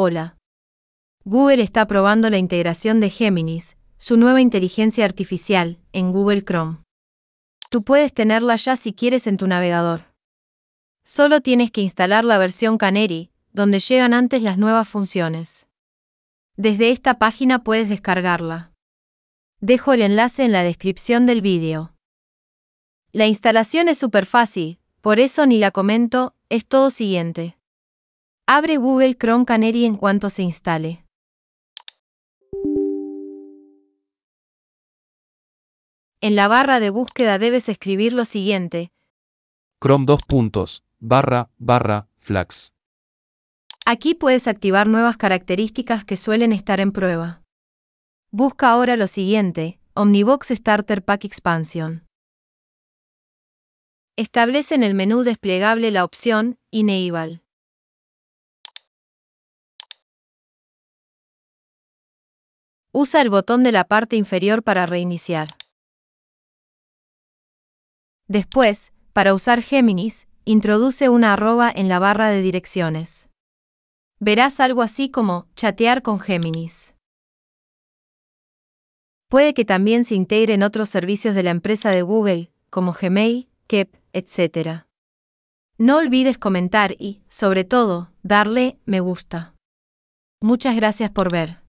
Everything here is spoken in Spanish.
Hola. Google está probando la integración de Géminis, su nueva inteligencia artificial, en Google Chrome. Tú puedes tenerla ya si quieres en tu navegador. Solo tienes que instalar la versión Canary, donde llegan antes las nuevas funciones. Desde esta página puedes descargarla. Dejo el enlace en la descripción del vídeo. La instalación es súper fácil, por eso ni la comento, es todo siguiente. Abre Google Chrome Canary en cuanto se instale. En la barra de búsqueda debes escribir lo siguiente. Chrome 2 puntos, barra, barra, flags. Aquí puedes activar nuevas características que suelen estar en prueba. Busca ahora lo siguiente, Omnibox Starter Pack Expansion. Establece en el menú desplegable la opción Enable. Usa el botón de la parte inferior para reiniciar. Después, para usar Géminis, introduce una arroba en la barra de direcciones. Verás algo así como chatear con Géminis. Puede que también se integre en otros servicios de la empresa de Google, como Gmail, Kep, etc. No olvides comentar y, sobre todo, darle me gusta. Muchas gracias por ver.